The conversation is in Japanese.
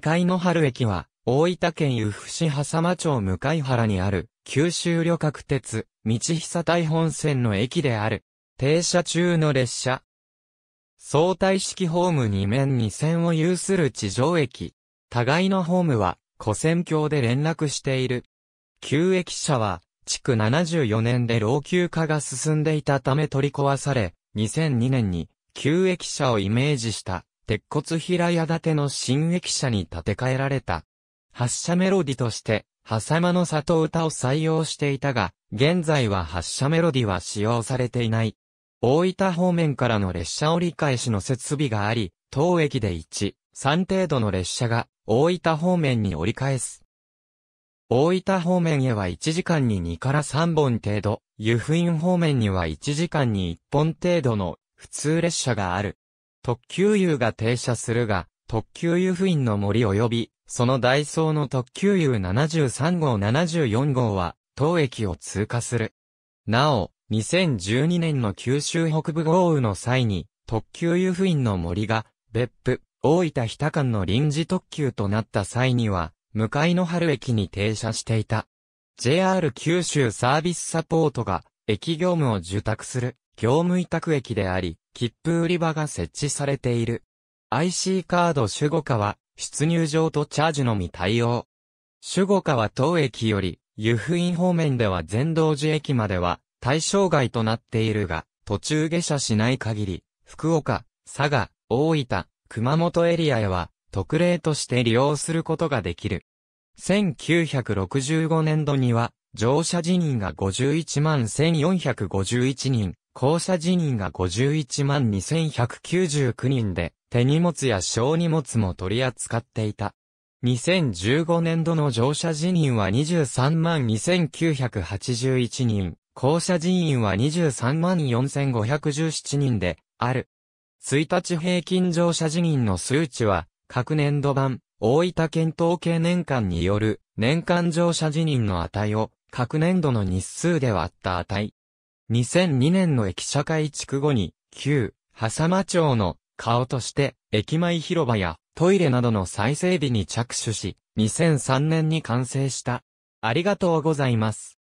向の春駅は、大分県由布市狭間町向原にある、九州旅客鉄、道久大本線の駅である。停車中の列車。相対式ホーム2面2線を有する地上駅。互いのホームは、古線橋で連絡している。旧駅舎は、築74年で老朽化が進んでいたため取り壊され、2002年に、旧駅舎をイメージした鉄骨平屋建ての新駅舎に建て替えられた。発車メロディとして、ハサマの里歌を採用していたが、現在は発車メロディは使用されていない。大分方面からの列車折り返しの設備があり、当駅で1、3程度の列車が大分方面に折り返す。大分方面へは1時間に2から3本程度、湯布院方面には1時間に1本程度の普通列車がある。特急油が停車するが、特急油布院の森及び、そのダイソーの特急油73号74号は、当駅を通過する。なお、2012年の九州北部豪雨の際に、特急油布院の森が、別府、大分日田間の臨時特急となった際には、向かいの春駅に停車していた。JR 九州サービスサポートが、駅業務を受託する、業務委託駅であり、切符売り場が設置されている。IC カード守護課は、出入場とチャージのみ対応。守護課は当駅より、湯布院方面では全道寺駅までは対象外となっているが、途中下車しない限り、福岡、佐賀、大分、熊本エリアへは特例として利用することができる。1965年度には乗車人員が51万1451人、校舎辞任が51万2199人で、手荷物や小荷物も取り扱っていた。2015年度の乗車辞任は23万2981人、校舎人員は23万4517人で、ある。1日平均乗車辞任の数値は、各年度版、大分県統計年間による、年間乗車辞任の値を、各年度の日数で割った値。2002年の駅社会地区後に、旧、狭間町の顔として、駅前広場やトイレなどの再整備に着手し、2003年に完成した。ありがとうございます。